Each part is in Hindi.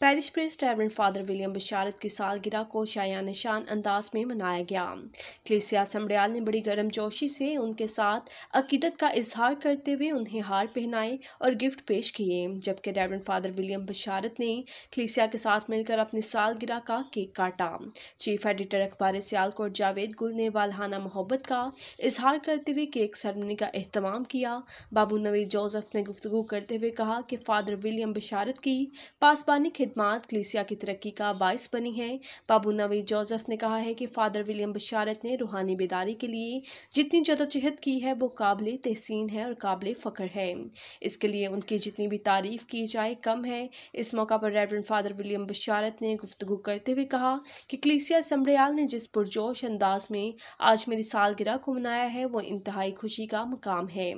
Paris priest reverend father William Basharat की सालगिरह को शायान शान अंदाज में मनाया गया क्लिसिया समड़याल ने बड़ी गर्म जोशी से उनके साथ अकीदत का इजहार करते हुए उन्हें हार पहनाए और गिफ्ट पेश किए जबकि रेवरेंड फादर विलियम बशारत ने क्लिसिया के साथ मिलकर अपनी सालगिरह का केक काटा चीफ एडिटर अखबार सियालकोट जावेद गुल ने वालहाना मोहब्बत का इजहार करते हुए केक सरमनी का अहतमाम किया बाबू नवीद जोसफ ने गुफ्तु करते हुए कहा कि फादर विलियम बशारत की पासबानी रूहानी खिदमत क्लीसिया की तरक्की का बायस बनी है बाबू नवी जोजफ़ ने कहा है कि फ़ादर विलियम बशारत ने रूहानी बेदारी के लिए जितनी जदोजहद की है वो काबिल तहसीन है और काबिल फ़ख्र है इसके लिए उनकी जितनी भी तारीफ़ की जाए कम है इस मौका पर रेवरेंड फ़ादर विलियम बशारत ने गुफ्तु करते हुए कहा कि क्लीसिया समरियाल ने जिस पुरजोश अंदाज में आज मेरी सालगिरह को मनाया है वो इंतहाई खुशी का मकाम है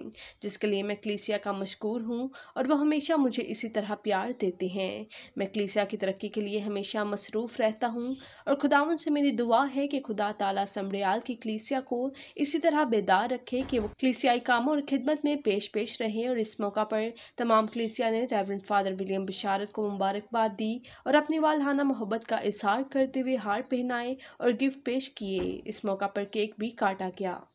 जिसके लिए मैं क्लीसिया का मशहूर हूँ और वह हमेशा मुझे इसी तरह प्यार देते हैं मैं कलीसिया की तरक्की के लिए हमेशा मसरूफ़ रहता हूँ और खुदावन से मेरी दुआ है कि खुदा ताला समरियाल की कलीसिया को इसी तरह बेदार रखे कि वो कलीसियाई कामों और खिदमत में पेश पेश रहे और इस मौका पर तमाम कलीसिया ने रेवरेंड फादर विलियम बिशारत को मुबारकबाद दी और अपनी वालहाना मोहब्बत का इजहार करते हुए हार पहनाए और गिफ्ट पेश किए इस मौका पर केक भी काटा गया